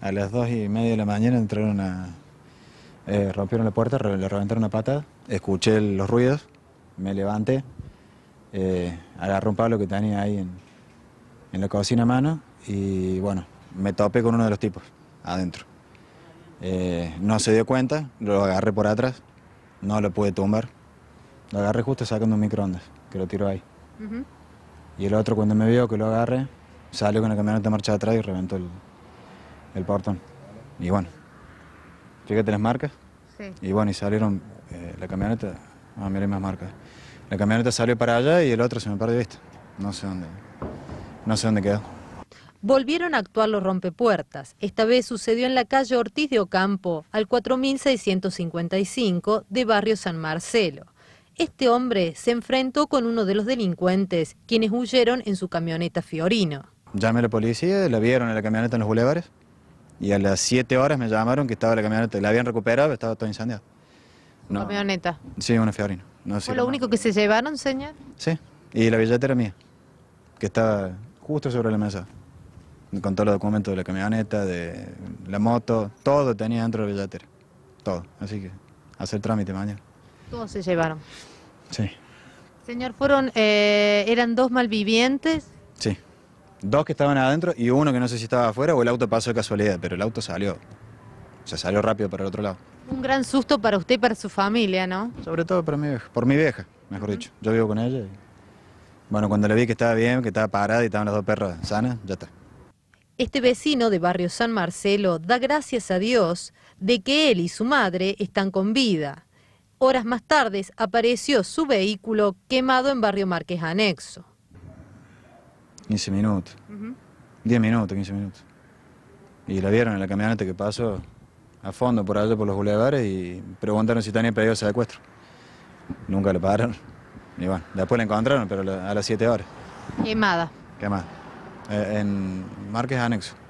a las dos y media de la mañana entraron a... Eh, rompieron la puerta, le reventaron una pata, escuché los ruidos, me levanté, eh, agarré un palo que tenía ahí en, la cocina a mano y bueno, me topé con uno de los tipos adentro. Eh, no se dio cuenta, lo agarré por atrás, no lo pude tumbar. Lo agarré justo sacando un microondas, que lo tiró ahí. Y el otro cuando me vio que lo agarré, salió con la camioneta marcha atrás y reventó el, el portón. Y bueno, fíjate las marcas. Sí. Y bueno, y salieron eh, la camioneta, ah, hay más marcas. La camioneta salió para allá y el otro se me perdió de vista. No sé dónde, no sé dónde quedó. Volvieron a actuar los rompepuertas. Esta vez sucedió en la calle Ortiz de Ocampo, al 4655 de Barrio San Marcelo. Este hombre se enfrentó con uno de los delincuentes, quienes huyeron en su camioneta Fiorino. Llame a la policía, la vieron en la camioneta en los bulevares y a las 7 horas me llamaron que estaba la camioneta, la habían recuperado, estaba todo incendiado. ¿Una camioneta? Sí, una Fiorina. ¿Fue lo único que se llevaron, señor? Sí, y la billetera mía, que estaba justo sobre la mesa, con todos los documentos de la camioneta, de la moto, todo tenía dentro de la billetera, todo. Así que hacer trámite mañana. Todos se llevaron. Sí. Señor, fueron, eh, ¿eran dos malvivientes? Sí dos que estaban adentro y uno que no sé si estaba afuera o el auto pasó de casualidad, pero el auto salió. O sea, salió rápido para el otro lado. Un gran susto para usted y para su familia, ¿no? Sobre todo para mi vieja, por mi vieja, mejor dicho. Yo vivo con ella Bueno, cuando le vi que estaba bien, que estaba parada y estaban las dos perros sanas, ya está. Este vecino de Barrio San Marcelo da gracias a Dios de que él y su madre están con vida. Horas más tarde apareció su vehículo quemado en Barrio Márquez Anexo. 15 minutos. 10 minutos, 15 minutos. Y la vieron en la camioneta que pasó a fondo por allá por los bulevares y preguntaron si tenía pedido ese secuestro. Nunca le pararon. Y bueno, después la encontraron, pero a las 7 horas. Quemada. ¿Qué más? Eh, en Márquez Anexo.